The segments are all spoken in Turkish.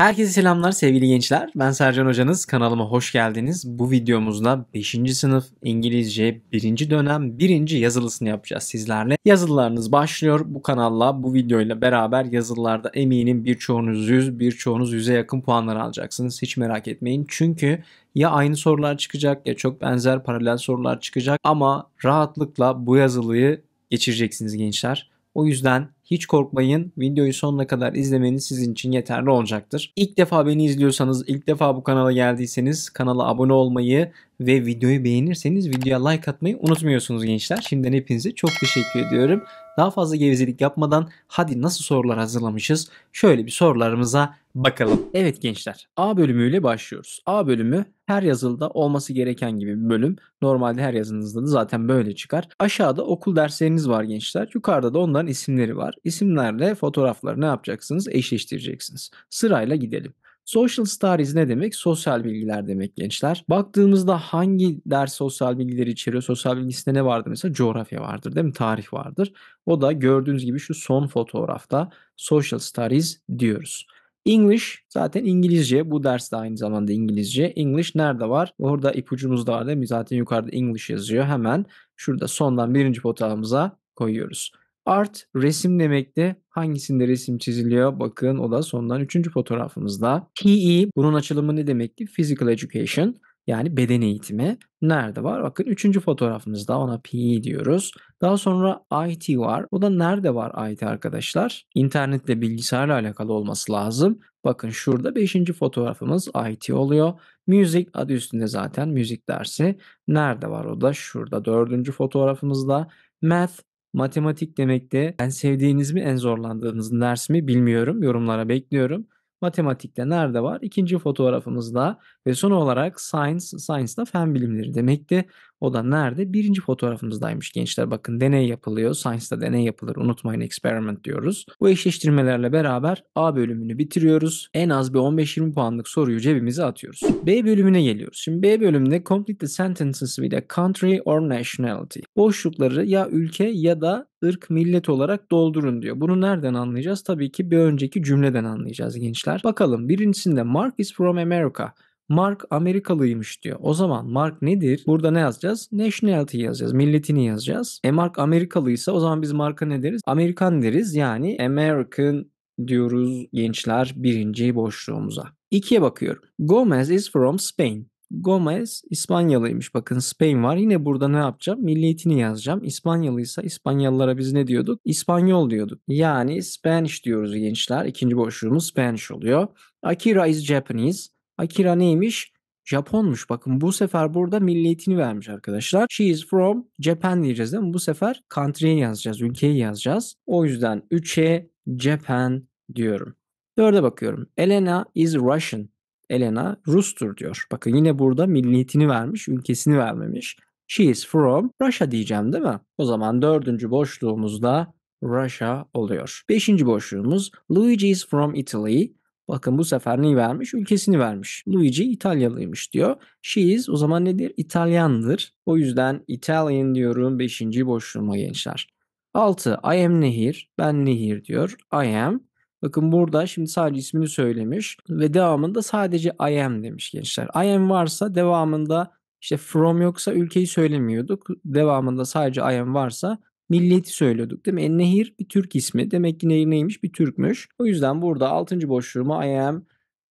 Herkese selamlar sevgili gençler. Ben Sercan Hocanız. Kanalıma hoş geldiniz. Bu videomuzda 5. sınıf İngilizce 1. dönem 1. yazılısını yapacağız sizlerle. Yazılılarınız başlıyor. Bu kanalla, bu videoyla beraber yazılılarda eminim birçoğunuz 100, birçoğunuz 100'e yakın puanlar alacaksınız. Hiç merak etmeyin. Çünkü ya aynı sorular çıkacak ya çok benzer paralel sorular çıkacak ama rahatlıkla bu yazılıyı geçireceksiniz gençler. O yüzden hiç korkmayın. Videoyu sonuna kadar izlemeniz sizin için yeterli olacaktır. İlk defa beni izliyorsanız, ilk defa bu kanala geldiyseniz kanala abone olmayı ve videoyu beğenirseniz videoya like atmayı unutmuyorsunuz gençler. Şimdiden hepinize çok teşekkür ediyorum. Daha fazla gevezelik yapmadan hadi nasıl sorular hazırlamışız? Şöyle bir sorularımıza bakalım. Evet gençler A bölümüyle başlıyoruz. A bölümü her yazılıda olması gereken gibi bir bölüm. Normalde her yazınızda da zaten böyle çıkar. Aşağıda okul dersleriniz var gençler. Yukarıda da onların isimleri var. İsimlerle fotoğrafları ne yapacaksınız? Eşleştireceksiniz. Sırayla gidelim. Social studies ne demek? Sosyal bilgiler demek gençler. Baktığımızda hangi ders sosyal bilgileri içeriyor? Sosyal bilgisinde ne vardır mesela? Coğrafya vardır değil mi? Tarih vardır. O da gördüğünüz gibi şu son fotoğrafta social studies diyoruz. English zaten İngilizce. Bu ders de aynı zamanda İngilizce. English nerede var? Orada ipucumuz da var değil mi? Zaten yukarıda English yazıyor. Hemen şurada sondan birinci fotoğrafımıza koyuyoruz. Art resim demekti. Hangisinde resim çiziliyor? Bakın o da sondan üçüncü fotoğrafımızda. PE bunun açılımı ne demekti? Physical Education yani beden eğitimi. Nerede var? Bakın üçüncü fotoğrafımızda ona PE diyoruz. Daha sonra IT var. O da nerede var IT arkadaşlar? İnternetle bilgisayarla alakalı olması lazım. Bakın şurada beşinci fotoğrafımız IT oluyor. Music adı üstünde zaten müzik dersi. Nerede var o da? Şurada dördüncü fotoğrafımızda. Math Matematik demek de en sevdiğiniz mi en zorlandığınız ders mi bilmiyorum. Yorumlara bekliyorum. Matematikte nerede var? İkinci fotoğrafımızda ve son olarak science, science da fen bilimleri demekti. O da nerede? Birinci fotoğrafımızdaymış gençler. Bakın deney yapılıyor. Science'da deney yapılır. Unutmayın experiment diyoruz. Bu eşleştirmelerle beraber A bölümünü bitiriyoruz. En az bir 15-20 puanlık soruyu cebimize atıyoruz. B bölümüne geliyoruz. Şimdi B bölümünde complete the sentences with a country or nationality. Boşlukları ya ülke ya da ırk millet olarak doldurun diyor. Bunu nereden anlayacağız? Tabii ki bir önceki cümleden anlayacağız gençler. Bakalım birincisinde Mark is from America. Mark Amerikalıymış diyor. O zaman Mark nedir? Burada ne yazacağız? Nationality yazacağız. Milletini yazacağız. E Mark Amerikalıysa o zaman biz Mark'a ne deriz? Amerikan deriz. Yani American diyoruz gençler birinci boşluğumuza. İkiye bakıyorum. Gomez is from Spain. Gomez İspanyalıymış. Bakın Spain var. Yine burada ne yapacağım? Milliyetini yazacağım. İspanyalıysa İspanyalılara biz ne diyorduk? İspanyol diyorduk. Yani Spanish diyoruz gençler. İkinci boşluğumuz Spanish oluyor. Akira is Japanese. Akira neymiş? Japonmuş. Bakın bu sefer burada milliyetini vermiş arkadaşlar. She is from Japan diyeceğiz değil mi? Bu sefer country'yi yazacağız, ülkeyi yazacağız. O yüzden 3'e Japan diyorum. 4'e bakıyorum. Elena is Russian. Elena Rus'tur diyor. Bakın yine burada milliyetini vermiş, ülkesini vermemiş. She is from Russia diyeceğim değil mi? O zaman dördüncü boşluğumuzda Russia oluyor. Beşinci boşluğumuz Luigi is from Italy. Bakın bu sefer neyi vermiş? Ülkesini vermiş. Luigi İtalyalıymış diyor. She is o zaman nedir? İtalyandır. O yüzden Italian diyorum 5. boşluğuma gençler. 6. I am nehir. Ben nehir diyor. I am. Bakın burada şimdi sadece ismini söylemiş ve devamında sadece I am demiş gençler. I am varsa devamında işte from yoksa ülkeyi söylemiyorduk. Devamında sadece I am varsa milliyeti söylüyorduk değil mi? E, nehir bir Türk ismi. Demek ki nehir neymiş? Bir Türkmüş. O yüzden burada 6. boşluğuma I am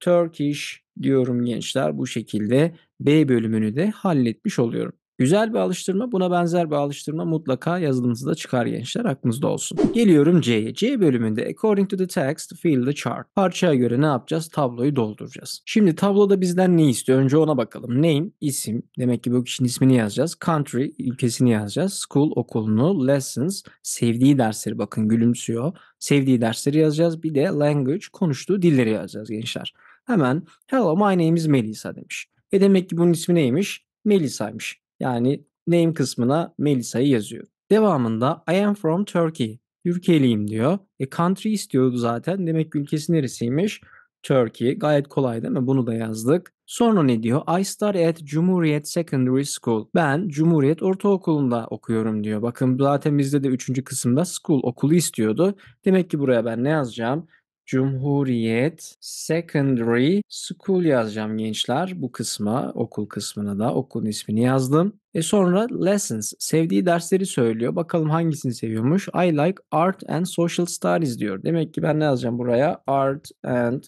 Turkish diyorum gençler. Bu şekilde B bölümünü de halletmiş oluyorum. Güzel bir alıştırma buna benzer bir alıştırma mutlaka yazılımınızda çıkar gençler aklınızda olsun. Geliyorum C'ye. C bölümünde according to the text fill the chart. Parçaya göre ne yapacağız? Tabloyu dolduracağız. Şimdi tabloda bizden ne istiyor? Önce ona bakalım. Name isim. Demek ki bu kişinin ismini yazacağız. Country ülkesini yazacağız. School okulunu. Lessons sevdiği dersleri bakın gülümsüyor. Sevdiği dersleri yazacağız. Bir de language konuştuğu dilleri yazacağız gençler. Hemen hello my name is Melisa demiş. E demek ki bunun ismi neymiş? Melisa'ymış. Yani name kısmına Melisa'yı yazıyor. Devamında I am from Turkey. Türkiye'liyim diyor. E country istiyordu zaten. Demek ki ülkesi neresiymiş? Turkey. Gayet kolay değil mi? Bunu da yazdık. Sonra ne diyor? I start at Cumhuriyet Secondary School. Ben Cumhuriyet Ortaokulu'nda okuyorum diyor. Bakın zaten bizde de 3. kısımda school okulu istiyordu. Demek ki buraya ben ne yazacağım? Cumhuriyet Secondary School yazacağım gençler. Bu kısma okul kısmına da okulun ismini yazdım. E sonra lessons sevdiği dersleri söylüyor. Bakalım hangisini seviyormuş. I like art and social studies diyor. Demek ki ben ne yazacağım buraya? Art and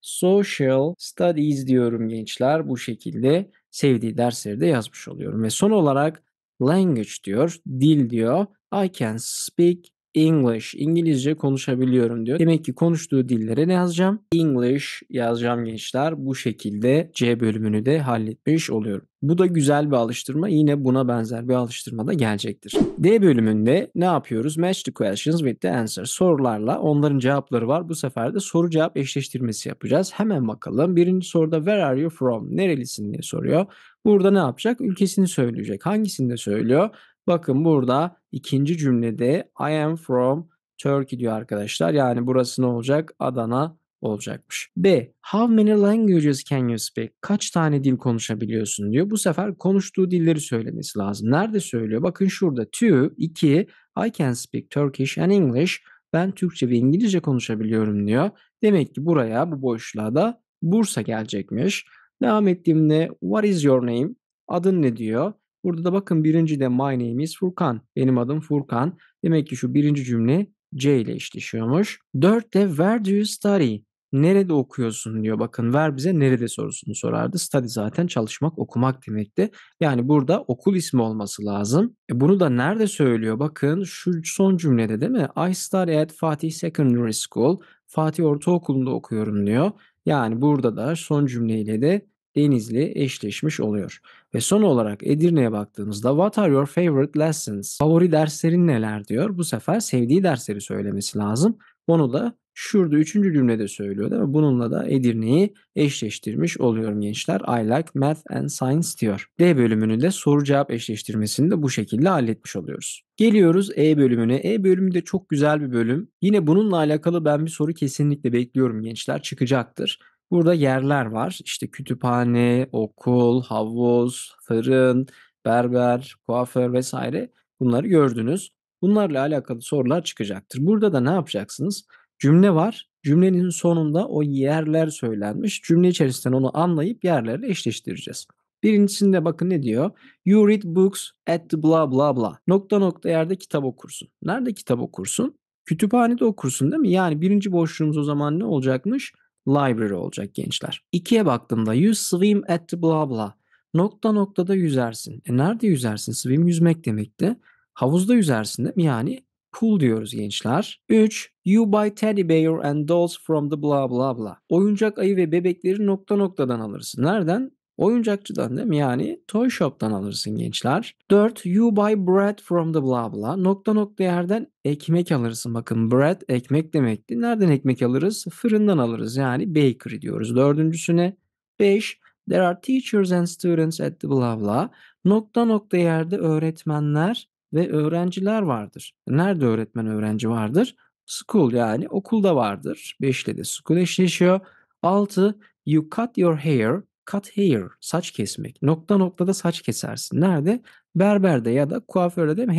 social studies diyorum gençler. Bu şekilde sevdiği dersleri de yazmış oluyorum. Ve son olarak language diyor, dil diyor. I can speak English, İngilizce konuşabiliyorum diyor. Demek ki konuştuğu dillere ne yazacağım? English yazacağım gençler. Bu şekilde C bölümünü de halletmiş oluyorum. Bu da güzel bir alıştırma. Yine buna benzer bir alıştırma da gelecektir. D bölümünde ne yapıyoruz? Match the questions with the answer. Sorularla onların cevapları var. Bu sefer de soru cevap eşleştirmesi yapacağız. Hemen bakalım. Birinci soruda where are you from? Nerelisin diye soruyor. Burada ne yapacak? Ülkesini söyleyecek. Hangisini de söylüyor? Bakın burada ikinci cümlede I am from Turkey diyor arkadaşlar. Yani burası ne olacak? Adana olacakmış. B. How many languages can you speak? Kaç tane dil konuşabiliyorsun diyor. Bu sefer konuştuğu dilleri söylemesi lazım. Nerede söylüyor? Bakın şurada. Two, 2. I can speak Turkish and English. Ben Türkçe ve İngilizce konuşabiliyorum diyor. Demek ki buraya bu boşluğa da Bursa gelecekmiş. Devam ettiğimde what is your name? Adın ne diyor? Burada da bakın birinci de my name is Furkan. Benim adım Furkan. Demek ki şu birinci cümle C ile eşleşiyormuş. Dört de where do you study? Nerede okuyorsun diyor. Bakın ver bize nerede sorusunu sorardı. Study zaten çalışmak, okumak demekti. Yani burada okul ismi olması lazım. E bunu da nerede söylüyor? Bakın şu son cümlede değil mi? I study at Fatih Secondary School. Fatih Ortaokulu'nda okuyorum diyor. Yani burada da son cümleyle de Denizli eşleşmiş oluyor. Ve son olarak Edirne'ye baktığımızda what are your favorite lessons? Favori derslerin neler diyor. Bu sefer sevdiği dersleri söylemesi lazım. Onu da şurada üçüncü cümlede söylüyor değil mi? Bununla da Edirne'yi eşleştirmiş oluyorum gençler. I like math and science diyor. D bölümünü de soru cevap eşleştirmesini de bu şekilde halletmiş oluyoruz. Geliyoruz E bölümüne. E bölümü de çok güzel bir bölüm. Yine bununla alakalı ben bir soru kesinlikle bekliyorum gençler. Çıkacaktır. Burada yerler var. İşte kütüphane, okul, havuz, fırın, berber, kuaför vesaire bunları gördünüz. Bunlarla alakalı sorular çıkacaktır. Burada da ne yapacaksınız? Cümle var. Cümlenin sonunda o yerler söylenmiş. Cümle içerisinden onu anlayıp yerlerle eşleştireceğiz. Birincisinde bakın ne diyor? You read books at the blah blah blah. Nokta nokta yerde kitap okursun. Nerede kitap okursun? Kütüphanede okursun değil mi? Yani birinci boşluğumuz o zaman ne olacakmış? library olacak gençler. İkiye baktığımda you swim at the blah blah. Nokta noktada yüzersin. E nerede yüzersin? Swim yüzmek demekti. Havuzda yüzersin değil mi? Yani pool diyoruz gençler. 3. You buy teddy bear and dolls from the blah blah blah. Oyuncak ayı ve bebekleri nokta noktadan alırsın. Nereden? Oyuncakçıdan değil mi? Yani Toy Shop'tan alırsın gençler. 4. You buy bread from the blah blah. Nokta nokta yerden ekmek alırsın. Bakın bread ekmek demekti. Nereden ekmek alırız? Fırından alırız. Yani bakery diyoruz. Dördüncüsüne 5. There are teachers and students at the blah blah. Nokta nokta yerde öğretmenler ve öğrenciler vardır. Nerede öğretmen öğrenci vardır? School yani okulda vardır. 5 ile de school eşleşiyor. 6. You cut your hair cut hair, saç kesmek. Nokta noktada saç kesersin. Nerede? Berberde ya da kuaförde mi?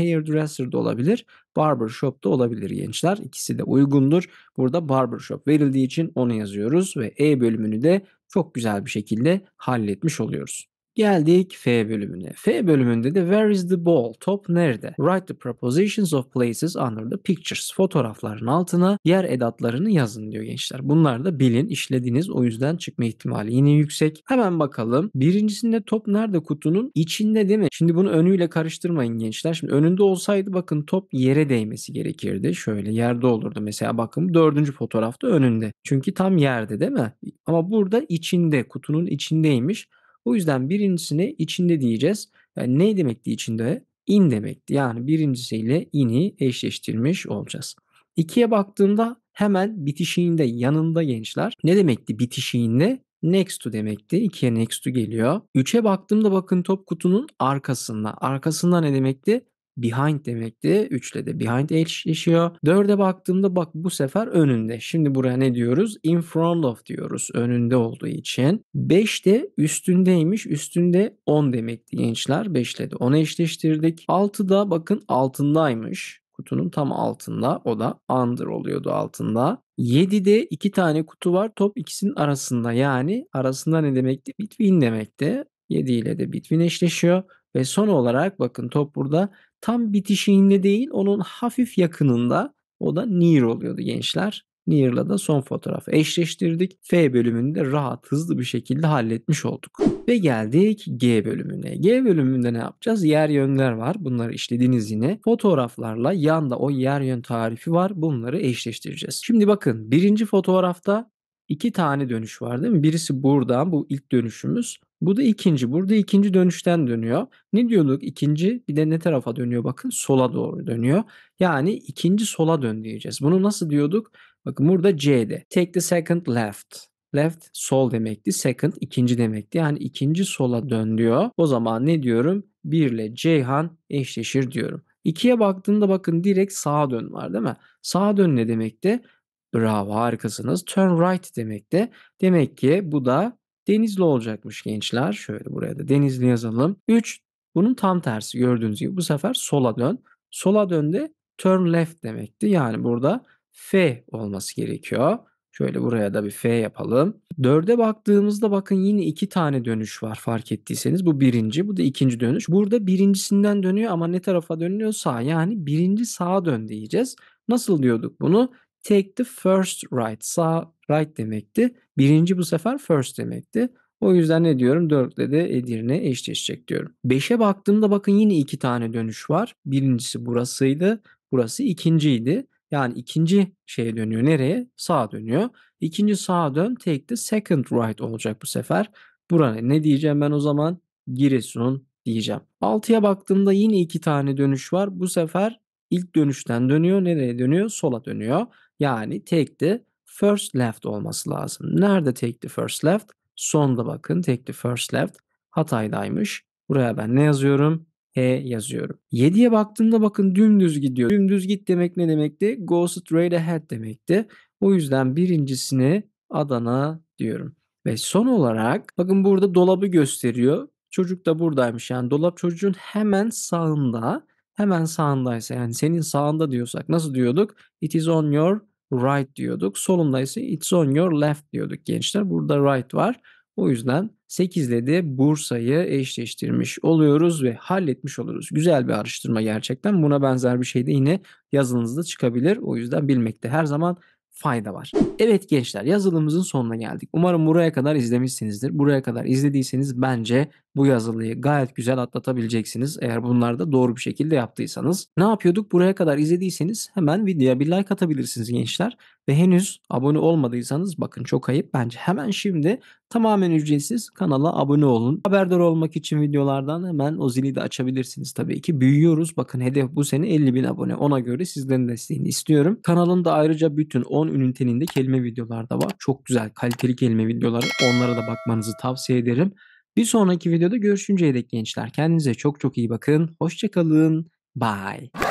de olabilir. Barber shop da olabilir gençler. İkisi de uygundur. Burada barber shop verildiği için onu yazıyoruz ve E bölümünü de çok güzel bir şekilde halletmiş oluyoruz. Geldik F bölümüne. F bölümünde de where is the ball? Top nerede? Write the propositions of places under the pictures. Fotoğrafların altına yer edatlarını yazın diyor gençler. Bunlar da bilin işlediğiniz o yüzden çıkma ihtimali yine yüksek. Hemen bakalım. Birincisinde top nerede kutunun? içinde değil mi? Şimdi bunu önüyle karıştırmayın gençler. Şimdi önünde olsaydı bakın top yere değmesi gerekirdi. Şöyle yerde olurdu mesela bakın dördüncü fotoğrafta önünde. Çünkü tam yerde değil mi? Ama burada içinde kutunun içindeymiş. O yüzden birincisini içinde diyeceğiz. Yani ne demekti içinde? in demekti. Yani birincisiyle ini eşleştirmiş olacağız. İkiye baktığımda hemen bitişiğinde yanında gençler. Ne demekti bitişiğinde? Next to demekti. 2'ye next to geliyor. Üçe baktığımda bakın top kutunun arkasında. Arkasında ne demekti? behind demekti. 3 ile de behind eşleşiyor. 4'e baktığımda bak bu sefer önünde. Şimdi buraya ne diyoruz? In front of diyoruz. Önünde olduğu için. 5 de üstündeymiş. Üstünde 10 demekti gençler. 5 ile de 10'a eşleştirdik. 6 da bakın altındaymış kutunun tam altında. O da under oluyordu altında. 7'de 2 tane kutu var. Top ikisinin arasında. Yani arasında ne demekti? Between demekti. 7 ile de Bitwin eşleşiyor. Ve son olarak bakın top burada tam bitişiğinde değil onun hafif yakınında o da near oluyordu gençler. Near'la da son fotoğrafı eşleştirdik. F bölümünü de rahat hızlı bir şekilde halletmiş olduk. Ve geldik G bölümüne. G bölümünde ne yapacağız? Yer yönler var. Bunları işlediniz yine. Fotoğraflarla yanda o yer yön tarifi var. Bunları eşleştireceğiz. Şimdi bakın birinci fotoğrafta iki tane dönüş var değil mi? Birisi buradan bu ilk dönüşümüz. Bu da ikinci. Burada ikinci dönüşten dönüyor. Ne diyorduk? İkinci bir de ne tarafa dönüyor? Bakın sola doğru dönüyor. Yani ikinci sola dön diyeceğiz. Bunu nasıl diyorduk? Bakın burada C'de. Take the second left. Left sol demekti. Second ikinci demekti. Yani ikinci sola dön diyor. O zaman ne diyorum? 1 ile Ceyhan eşleşir diyorum. 2'ye baktığında bakın direkt sağa dön var değil mi? Sağa dön ne demekti? Bravo harikasınız. Turn right demekti. Demek ki bu da Denizli olacakmış gençler. Şöyle buraya da Denizli yazalım. 3 bunun tam tersi gördüğünüz gibi bu sefer sola dön. Sola dön turn left demekti. Yani burada F olması gerekiyor. Şöyle buraya da bir F yapalım. Dörde baktığımızda bakın yine iki tane dönüş var fark ettiyseniz. Bu birinci, bu da ikinci dönüş. Burada birincisinden dönüyor ama ne tarafa dönüyor? Sağ. Yani birinci sağa dön diyeceğiz. Nasıl diyorduk bunu? Take the first right. Sağ right demekti. Birinci bu sefer first demekti. O yüzden ne diyorum? 4'le de Edirne eşleşecek diyorum. 5'e baktığımda bakın yine iki tane dönüş var. Birincisi burasıydı. Burası ikinciydi. Yani ikinci şeye dönüyor. Nereye? Sağa dönüyor. İkinci sağa dön. Take the second right olacak bu sefer. Buraya ne diyeceğim ben o zaman? Giresun diyeceğim. 6'ya baktığımda yine iki tane dönüş var. Bu sefer ilk dönüşten dönüyor. Nereye dönüyor? Sola dönüyor. Yani take the first left olması lazım. Nerede take the first left? Sonda bakın take the first left Hatay'daymış. Buraya ben ne yazıyorum? E yazıyorum. 7'ye baktığımda bakın dümdüz gidiyor. Dümdüz git demek ne demekti? Go straight ahead demekti. O yüzden birincisini Adana diyorum. Ve son olarak bakın burada dolabı gösteriyor. Çocuk da buradaymış. Yani dolap çocuğun hemen sağında. Hemen sağındaysa yani senin sağında diyorsak nasıl diyorduk? It is on your right diyorduk. Solunda ise it's on your left diyorduk gençler. Burada right var. O yüzden 8 ile de Bursa'yı eşleştirmiş oluyoruz ve halletmiş oluruz. Güzel bir araştırma gerçekten. Buna benzer bir şey de yine yazınızda çıkabilir. O yüzden bilmekte her zaman fayda var. Evet gençler yazılımımızın sonuna geldik. Umarım buraya kadar izlemişsinizdir. Buraya kadar izlediyseniz bence bu yazılıyı gayet güzel atlatabileceksiniz eğer bunları da doğru bir şekilde yaptıysanız. Ne yapıyorduk? Buraya kadar izlediyseniz hemen videoya bir like atabilirsiniz gençler ve henüz abone olmadıysanız bakın çok ayıp bence hemen şimdi tamamen ücretsiz kanala abone olun. Haberdar olmak için videolardan hemen o zili de açabilirsiniz tabii ki. Büyüyoruz. Bakın hedef bu sene 50 bin abone. Ona göre sizlerin desteğini istiyorum. Kanalında ayrıca bütün 10 ünitenin de kelime videolar da var. Çok güzel kaliteli kelime videoları. Onlara da bakmanızı tavsiye ederim. Bir sonraki videoda görüşünceye dek gençler kendinize çok çok iyi bakın. Hoşçakalın. Bye.